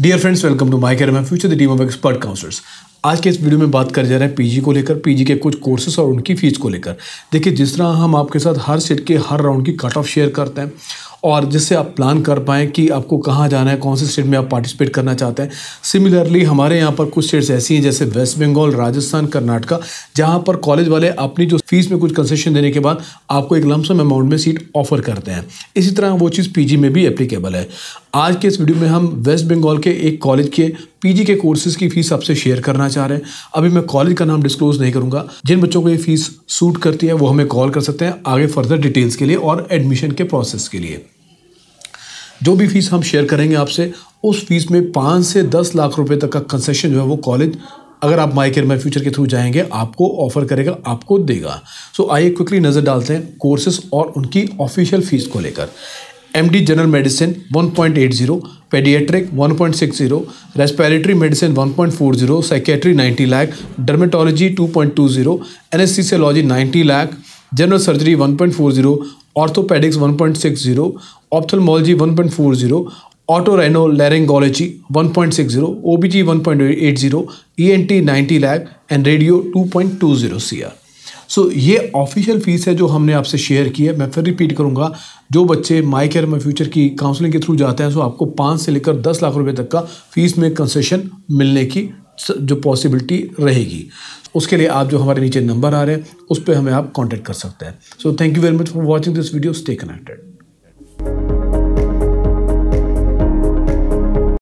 dear friends welcome to my care my future the team of expert counsellors आज के इस video में बात कर जा रहे हैं पीजी को लेकर पीजी के कुछ कोर्सेज और उनकी फ़ीस को लेकर देखिए जिस तरह हम आपके साथ हर सेट के हर राउंड की कट ऑफ शेयर करते हैं और जिससे आप प्लान कर पाएँ कि आपको कहाँ जाना है कौन से स्टेट में आप पार्टिसिपेट करना चाहते हैं सिमिलरली हमारे यहाँ पर कुछ स्टेट्स ऐसी हैं जैसे वेस्ट बंगाल राजस्थान कर्नाटका जहाँ पर कॉलेज वाले अपनी जो फीस में कुछ कंसेशन देने के बाद आपको एक लमसम अमाउंट में सीट ऑफर करते हैं इसी तरह वो चीज़ पीजी में भी एप्लीकेबल है आज के इस वीडियो में हम वेस्ट बंगाल के एक कॉलेज के पीजी के कोर्सेज की फ़ीस आपसे शेयर करना चाह रहे हैं अभी मैं कॉलेज का नाम डिस्क्लोज नहीं करूंगा जिन बच्चों को ये फ़ीस सूट करती है वो हमें कॉल कर सकते हैं आगे फर्दर डिटेल्स के लिए और एडमिशन के प्रोसेस के लिए जो भी फ़ीस हम शेयर करेंगे आपसे उस फीस में पाँच से दस लाख रुपये तक का कंसेशन जो है वो कॉलेज अगर आप माई केयर माई फ्यूचर के थ्रू जाएंगे आपको ऑफर करेगा आपको देगा सो so, आइए क्विकली नज़र डालते हैं कोर्सेज और उनकी ऑफिशियल फ़ीस को लेकर M D general medicine one point eight zero paediatric one point six zero respiratory medicine one point four zero psychiatry ninety lakh dermatology two point two zero N anaesthesiology ninety lakh general surgery one point four zero orthopaedics one point six zero ophthalmology one point four zero otorhinolaryngology one point six zero O B G one point eight zero E N T ninety lakh and radio two point two zero C R so so, ये official fees है जो हमने आपसे share की है मैं फिर repeat करूँगा जो बच्चे माई केयर माई फ्यूचर की काउंसलिंग के थ्रू जाते हैं सो आपको पाँच से लेकर दस लाख रुपये तक का फीस में कंसेशन मिलने की जो पॉसिबिलिटी रहेगी उसके लिए आप जो हमारे नीचे नंबर आ रहे हैं उस पर हमें आप कॉन्टैक्ट कर सकते हैं so thank you very much for watching this video stay connected